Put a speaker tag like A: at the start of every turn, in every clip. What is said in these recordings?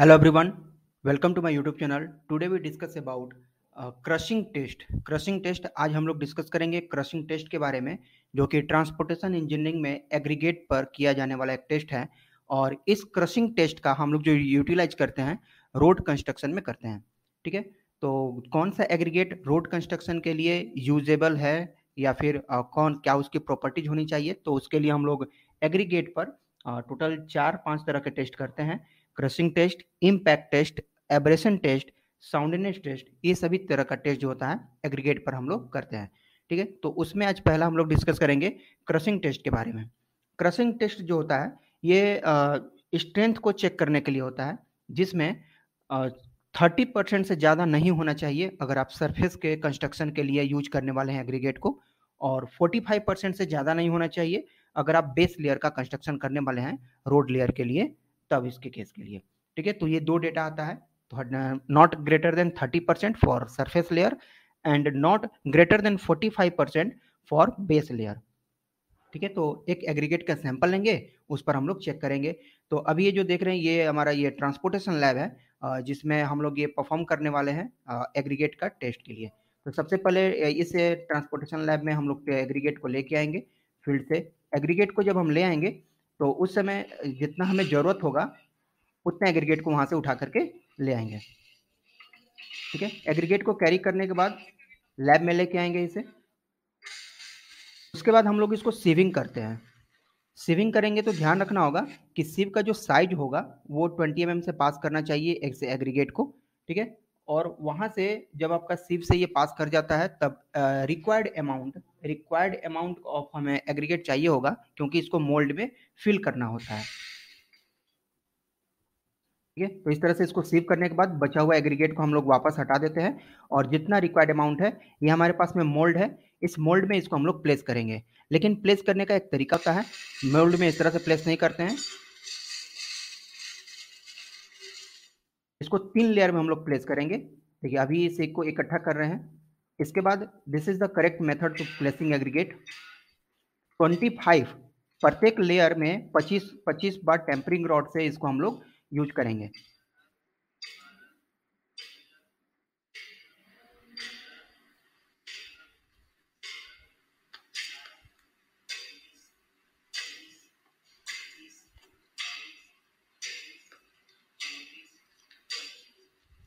A: hello everyone welcome to my YouTube channel today we discuss about crushing test crushing test आज हम लोग discuss करेंगे crushing test के बारे में जो कि ट्रांसपोर्टेशन इंजीनियरिंग में एग्रीगेट पर किया जाने वाला एक टेस्ट है और इस क्रशिंग टेस्ट का हम लोग जो यूटिलाइज करते हैं रोड कंस्ट्रक्शन में करते हैं ठीक है तो कौन सा एग्रीगेट रोड कंस्ट्रक्शन के लिए यूजेबल है या फिर uh, कौन क्या उसकी प्रॉपर्टीज होनी चाहिए तो उसके लिए हम लोग एग्रीगेट पर टोटल uh, चार पाँच तरह के टेस्ट करते हैं crushing test impact test abrasion test soundness test ये सभी तरह का टेस्ट जो होता है एग्रीगेट पर हम लोग करते हैं ठीक है तो उसमें आज पहला हम लोग डिस्कस करेंगे क्रशिंग टेस्ट के बारे में क्रशिंग टेस्ट जो होता है ये स्ट्रेंथ को चेक करने के लिए होता है जिसमें थर्टी परसेंट से ज़्यादा नहीं होना चाहिए अगर आप सरफेस के कंस्ट्रक्शन के लिए यूज करने वाले हैं एग्रीगेट को और फोर्टी फाइव परसेंट से ज़्यादा नहीं होना चाहिए अगर आप बेस लेयर का कंस्ट्रक्शन करने वाले हैं रोड लेयर के लिए तब इसके केस के लिए ठीक है तो ये दो डेटा आता है तो not greater than thirty percent for surface layer and not greater than forty five percent for base layer ठीक है तो एक एग्रीगेट का सैंपल लेंगे उस पर हम लोग चेक करेंगे तो अभी ये जो देख रहे हैं ये हमारा ये ट्रांसपोर्टेशन लैब है जिसमें हम लोग ये परफॉर्म करने वाले हैं एग्रीगेट का टेस्ट के लिए तो सबसे पहले इस ट्रांसपोर्टेशन लैब में हम लोग एग्रीगेट को लेके आएंगे फील्ड से एग्रीगेट को जब हम ले आएंगे तो उस समय जितना हमें ज़रूरत होगा उतना एग्रीगेट को वहाँ से उठा करके ले आएंगे ठीक है एग्रीगेट को कैरी करने के बाद लैब में लेके आएंगे इसे उसके बाद हम लोग इसको सीविंग करते हैं सीविंग करेंगे तो ध्यान रखना होगा कि सीव का जो साइज होगा वो 20 एम mm से पास करना चाहिए एग्रीगेट को ठीक है और वहाँ से जब आपका सीव से ये पास कर जाता है तब required amount required amount of हमें एग्रीगेट चाहिए होगा क्योंकि इसको मोल्ड में फिल करना होता है ठीक है तो इस तरह से इसको सेव करने के बाद बचा हुआ एग्रीगेट को हम लोग वापस हटा देते हैं और जितना रिक्वायर्ड अमाउंट है ये हमारे पास में मोल्ड है इस मोल्ड में इसको हम लोग प्लेस करेंगे लेकिन प्लेस करने का एक तरीका होता है मोल्ड में इस तरह से प्लेस नहीं करते हैं इसको तीन लेयर में हम लोग प्लेस करेंगे देखिए अभी इसे को इकट्ठा कर रहे हैं इसके बाद this is the correct method to placing aggregate 25 प्रत्येक लेयर में 25 25 बार टेम्परिंग रॉड से इसको हम लोग यूज करेंगे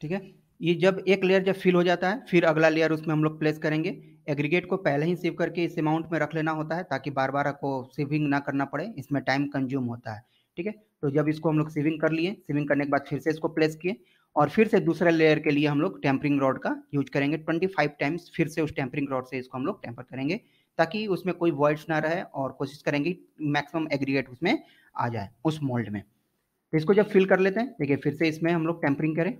A: ठीक है ये जब एक लेयर जब फिल हो जाता है फिर अगला लेयर उसमें हम लोग प्लेस करेंगे एग्रीगेट को पहले ही सेव करके इस अमाउंट में रख लेना होता है ताकि बार बार आपको सेविंग ना करना पड़े इसमें टाइम कंज्यूम होता है ठीक है तो जब इसको हम लोग सेविंग कर लिए सेविंग करने के बाद फिर से इसको प्लेस किए और फिर से दूसरे लेयर के लिए हम लोग टेम्परिंग रॉड का यूज करेंगे ट्वेंटी फाइव टाइम्स फिर से उस टेम्परिंग रॉड से इसको हम लोग टेम्पर करेंगे ताकि उसमें कोई वॉइड्स ना रहे और कोशिश करेंगे मैक्सिमम एग्रीगेट उसमें आ जाए उस मोल्ड में तो इसको जब फिल कर लेते हैं देखिए फिर से इसमें हम लोग टेम्परिंग करें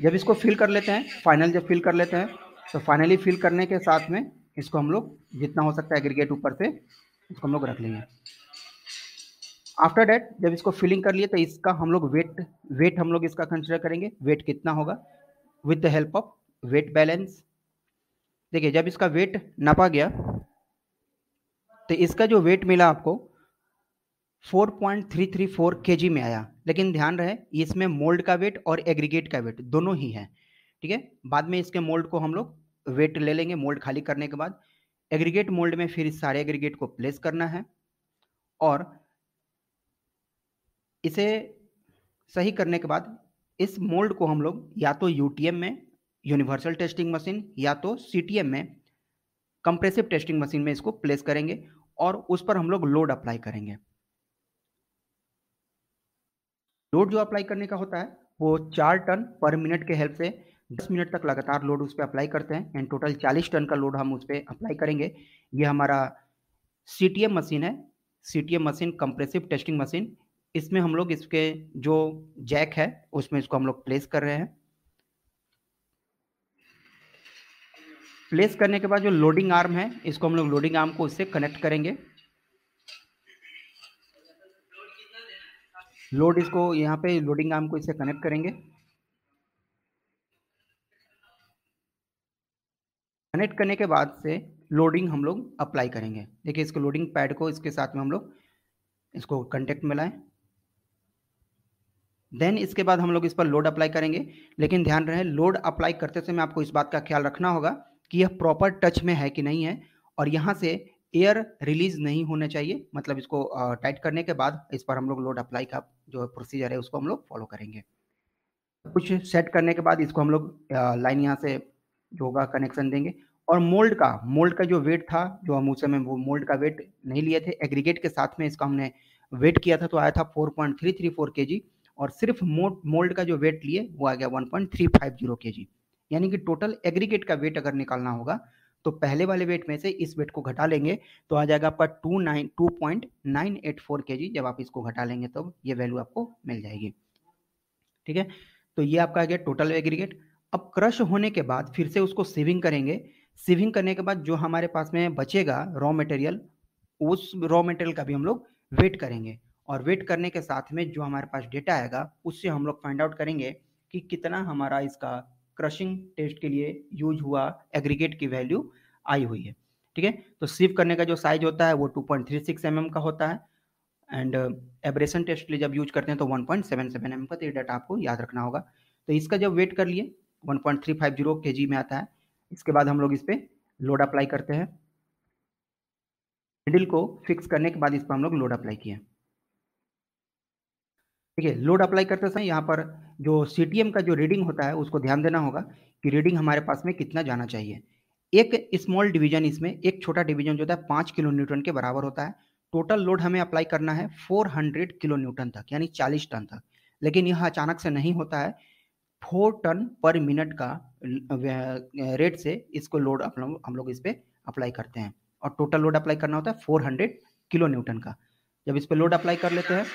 A: जब इसको फिल कर लेते हैं फाइनल जब फिल कर लेते हैं तो फाइनली फिल करने के साथ में इसको हम लोग जितना हो सकता है एग्रीगेट ऊपर से इसको हम लोग रख लेंगे आफ्टर डैट जब इसको फिलिंग कर लिए तो इसका हम लोग वेट वेट हम लोग इसका कंसिडर करेंगे वेट कितना होगा with the help of weight balance देखिए जब इसका वेट नापा गया तो इसका जो वेट मिला आपको 4.334 केजी में आया लेकिन ध्यान रहे इसमें मोल्ड का वेट और एग्रीगेट का वेट दोनों ही है ठीक है बाद में इसके मोल्ड को हम लोग वेट ले लेंगे मोल्ड खाली करने के बाद एग्रीगेट मोल्ड में फिर सारे एग्रीगेट को प्लेस करना है और इसे सही करने के बाद इस मोल्ड को हम लोग या तो यू में यूनिवर्सल टेस्टिंग मशीन या तो सी में कंप्रेसिव टेस्टिंग मशीन में इसको प्लेस करेंगे और उस पर हम लोग लोड अप्लाई करेंगे लोड जो अप्लाई करने का होता है वो चार टन पर मिनट के हेल्प से दस मिनट तक लगातार लोड उस पर अप्लाई करते हैं एंड टोटल चालीस टन का लोड हम उस पर अप्लाई करेंगे ये हमारा सी मशीन है C machine compressive testing machine इसमें हम लोग इसके जो जैक है उसमें इसको हम लोग प्लेस कर रहे हैं प्लेस करने के बाद जो लोडिंग आर्म है इसको हम लोग लोडिंग आर्म को उससे कनेक्ट करेंगे लोड इसको यहाँ पे लोडिंग आर्म को इससे कनेक्ट करेंगे कनेक्ट करने के बाद से लोडिंग हम लोग अप्लाई करेंगे देखिए इसको लोडिंग पैड को इसके साथ में हम लोग इसको कंटेक्ट में लाएं देन इसके बाद हम लोग इस पर लोड अप्लाई करेंगे लेकिन ध्यान रहे लोड अप्लाई करते समय आपको इस बात का ख्याल रखना होगा कि यह प्रॉपर टच में है कि नहीं है और यहाँ से एयर रिलीज नहीं होना चाहिए मतलब इसको टाइट करने के बाद इस पर हम लोग लोड अप्लाई का जो प्रोसीजर है उसको हम लोग फॉलो करेंगे कुछ सेट करने के बाद इसको हम लोग लाइन यहाँ से जो होगा कनेक्शन देंगे और मोल्ड का मोल्ड का जो वेट था जो हम उस समय वो मोल्ड का वेट नहीं लिए थे एग्रीगेट के साथ में इसका हमने वेट किया था तो आया था 4.334 जी और सिर्फ मोल्ड का जो वेट लिए वो आ गया 1.350 जी यानी कि टोटल एग्रीगेट का वेट अगर निकालना होगा तो पहले वाले वेट में से इस वेट को घटा लेंगे तो आ जाएगा आपका two nine two point nine eight four K G जब आप इसको घटा लेंगे तब तो ये वैल्यू आपको मिल जाएगी ठीक है तो ये आपका आ गया टोटल एग्रीगेट अब क्रश होने के बाद फिर से उसको सेविंग करेंगे सेविंग करने के बाद जो हमारे पास में बचेगा रॉ मटेरियल उस रॉ मटेरियल का भी हम लोग वेट करेंगे और वेट करने के साथ में जो हमारे पास डेटा आएगा उससे हम लोग फाइंड आउट करेंगे कि कितना हमारा इसका क्रशिंग टेस्ट के लिए यूज हुआ एग्रीगेट की वैल्यू आई हुई है ठीक है तो सीव करने का जो साइज होता है वो 2.36 पॉइंट mm का होता है एंड uh, एब्रेशन टेस्ट के लिए जब यूज करते हैं तो 1.77 पॉइंट mm का तो ये डाटा आपको याद रखना होगा तो इसका जब वेट कर लिए 1.350 पॉइंट में आता है इसके बाद हम लोग इस पर लोड अप्लाई करते हैं मिडिल को फिक्स करने के बाद इस पर हम लोग लोड अप्लाई किए ठीक है लोड अप्लाई करते समय यहाँ पर जो सी का जो रीडिंग होता है उसको ध्यान देना होगा कि रीडिंग हमारे पास में कितना जाना चाहिए एक स्मॉल डिवीजन इसमें एक छोटा डिवीजन जो होता है पाँच किलो न्यूटन के बराबर होता है टोटल लोड हमें अप्लाई करना है 400 किलो न्यूटन तक यानी 40 टन तक लेकिन यह अचानक से नहीं होता है फोर टन पर मिनट का रेट से इसको लोड हम लोग इस पर अप्लाई करते हैं और टोटल लोड अप्लाई करना होता है 400 किलो न्यूटन का जब इस पर लोड अप्लाई कर लेते हैं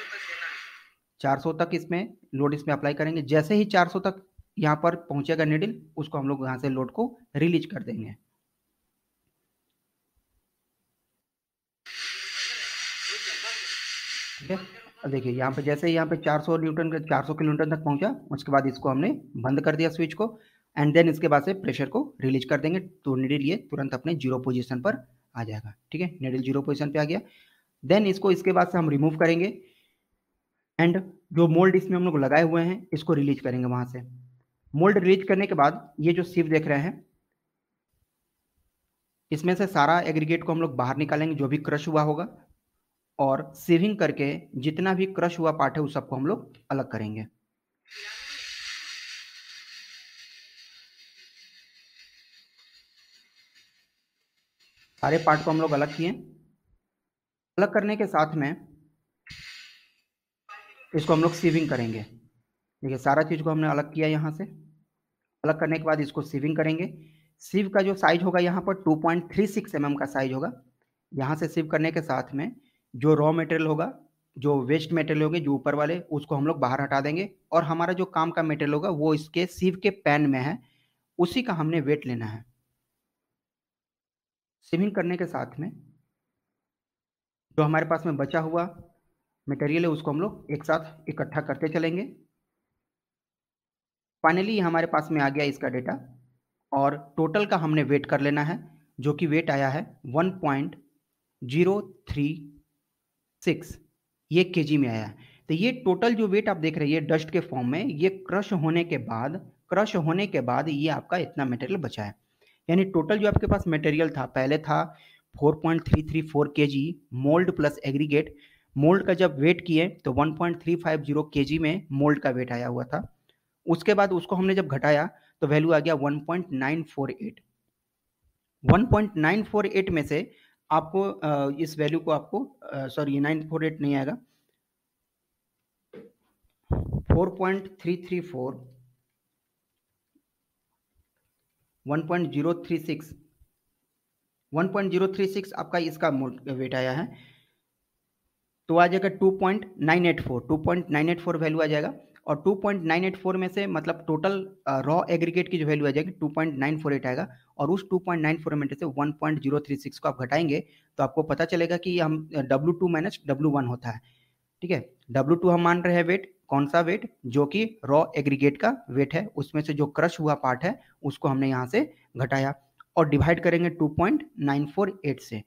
A: 400 तक इसमें लोड इसमें अप्लाई करेंगे जैसे ही 400 तक यहाँ पर पहुंचेगा निडिल उसको हम लोग यहाँ से लोड को रिलीज कर देंगे देखिए यहाँ पे जैसे यहाँ पे 400 न्यूटन 400 किलोमीटर तक पहुंचा उसके बाद इसको हमने बंद कर दिया स्विच को एंड देन इसके बाद से प्रेशर को रिलीज कर देंगे तो निडिल ये तुरंत अपने जीरो पोजीशन पर आ जाएगा ठीक है निडिल जीरो पोजीशन पे आ गया देन इसको इसके बाद से हम रिमूव करेंगे एंड जो मोल्ड इसमें हम लोग लगाए हुए हैं इसको रिलीज करेंगे वहां से मोल्ड रिलीज करने के बाद ये जो सीव देख रहे हैं इसमें से सारा एग्रीगेट को हम लोग बाहर निकालेंगे जो भी क्रश हुआ होगा और सेविंग करके जितना भी क्रश हुआ पार्ट है उस सबको हम लोग अलग करेंगे सारे पार्ट को हम लोग अलग किए अलग करने के साथ में इसको हम लोग सीविंग करेंगे देखिए सारा चीज़ को हमने अलग किया यहाँ से अलग करने के बाद इसको सीविंग करेंगे सीव का जो साइज होगा यहाँ पर 2.36 पॉइंट mm का साइज होगा यहाँ से सीव करने के साथ में जो रॉ मटेरियल होगा जो वेस्ट मटेरियल होगी जो ऊपर वाले उसको हम लोग बाहर हटा देंगे और हमारा जो काम का मटेरियल होगा वो इसके सीव के पैन में है उसी का हमने वेट लेना है सीविंग करने के साथ में जो हमारे पास में बचा हुआ मटेरियल है उसको हम लोग एक साथ इकट्ठा करते चलेंगे फाइनली हमारे पास में आ गया इसका डेटा और टोटल का हमने वेट कर लेना है जो कि वेट आया है one point zero three six ये के में आया है तो ये टोटल जो वेट आप देख रहे हैं डस्ट के फॉर्म में ये क्रश होने के बाद क्रश होने के बाद ये आपका इतना मटेरियल बचा है यानी टोटल जो आपके पास मटेरियल था पहले था 4.334 point three mould plus aggregate mould का जब वेट किए तो 1.350 पॉइंट में मोल्ड का वेट आया हुआ था उसके बाद उसको हमने जब घटाया तो वैल्यू आ गया 1.948 1.948 में से आपको इस वैल्यू को आपको सॉरी नाइन 948 नहीं आएगा 4.334 1.036 1.036 आपका इसका मोल्ड वेट आया है तो आ जाएगा two point nine eight four two point nine eight four value आ जाएगा और two point nine eight four में से मतलब टोटल रॉ एग्रीगेट की जो वैल्यू आ जाएगी two point nine four eight आएगा और उस टू पॉइंट नाइन फोर में से one point zero three six को आप घटाएंगे तो आपको पता चलेगा कि हम W two minus W one होता है ठीक है डब्ल्यू टू हम मान रहे हैं वेट कौन सा वेट जो कि रॉ एग्रीगेट का वेट है उसमें से जो क्रश हुआ पार्ट है उसको हमने यहाँ से घटाया और डिवाइड करेंगे two point nine four eight से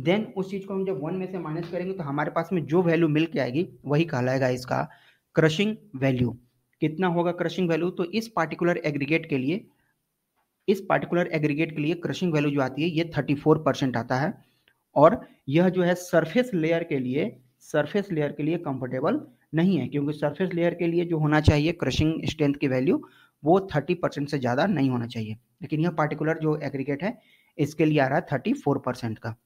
A: देन उस चीज़ को हम जब वन में से माइनस करेंगे तो हमारे पास में जो वैल्यू मिल के आएगी वही कहलाएगा इसका क्रशिंग वैल्यू कितना होगा क्रशिंग वैल्यू तो इस पार्टिकुलर एग्रीगेट के लिए इस पार्टिकुलर एग्रीगेट के लिए क्रशिंग वैल्यू जो आती है ये थर्टी फोर परसेंट आता है और यह जो है सरफेस लेयर के लिए सरफेस लेयर के लिए कंफर्टेबल नहीं है क्योंकि सरफेस लेयर के लिए जो होना चाहिए क्रशिंग स्ट्रेंथ की वैल्यू वो थर्टी परसेंट से ज़्यादा नहीं होना चाहिए लेकिन यह पार्टिकुलर जो एग्रीगेट है इसके लिए आ रहा है थर्टी फोर परसेंट का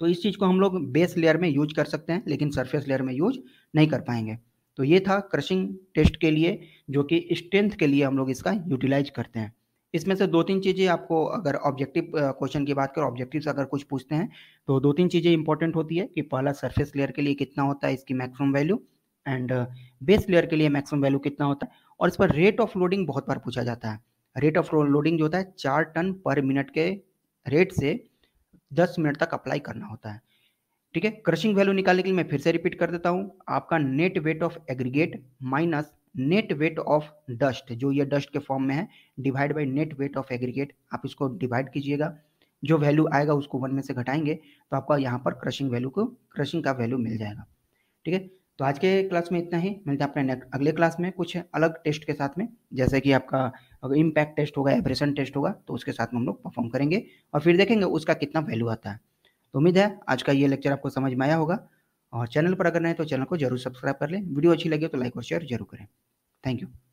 A: तो इस चीज़ को हम लोग बेस लेयर में यूज कर सकते हैं लेकिन सरफेस लेयर में यूज नहीं कर पाएंगे तो ये था क्रशिंग टेस्ट के लिए जो कि स्ट्रेंथ के लिए हम लोग इसका यूटिलाइज करते हैं इसमें से दो तीन चीज़ें आपको अगर ऑब्जेक्टिव क्वेश्चन की बात करें ऑब्जेक्टिव से अगर कुछ पूछते हैं तो दो तीन चीज़ें इंपॉर्टेंट होती है कि पहला सरफेस लेयर के लिए कितना होता है इसकी maximum value and base layer के लिए मैक्सिमम वैल्यू कितना होता है और इस पर रेट ऑफ लोडिंग बहुत बार पूछा जाता है रेट ऑफ लोडिंग जो होता है चार टन पर मिनट के रेट से दस मिनट तक अप्लाई करना होता है ठीक है क्रशिंग वैल्यू निकालने के लिए मैं फिर से रिपीट कर देता हूँ आपका net weight of aggregate minus net weight of dust जो ये डस्ट के फॉर्म में है divide by net weight of aggregate आप इसको डिवाइड कीजिएगा जो वैल्यू आएगा उसको वन में से घटाएंगे तो आपका यहाँ पर क्रशिंग वैल्यू को क्रशिंग का वैल्यू मिल जाएगा ठीक है तो आज के क्लास में इतना ही मिलते हैं अपने अगले क्लास में कुछ अलग टेस्ट के साथ में जैसे कि आपका अगर इम्पैक्ट टेस्ट होगा एब्रेशन टेस्ट होगा तो उसके साथ में हम लोग परफॉर्म करेंगे और फिर देखेंगे उसका कितना वैल्यू आता है तो उम्मीद है आज का ये लेक्चर आपको समझ में आया होगा और चैनल पर अगर नहीं तो चैनल को जरूर सब्सक्राइब कर लें वीडियो अच्छी लगी तो लाइक और शेयर जरूर करें थैंक यू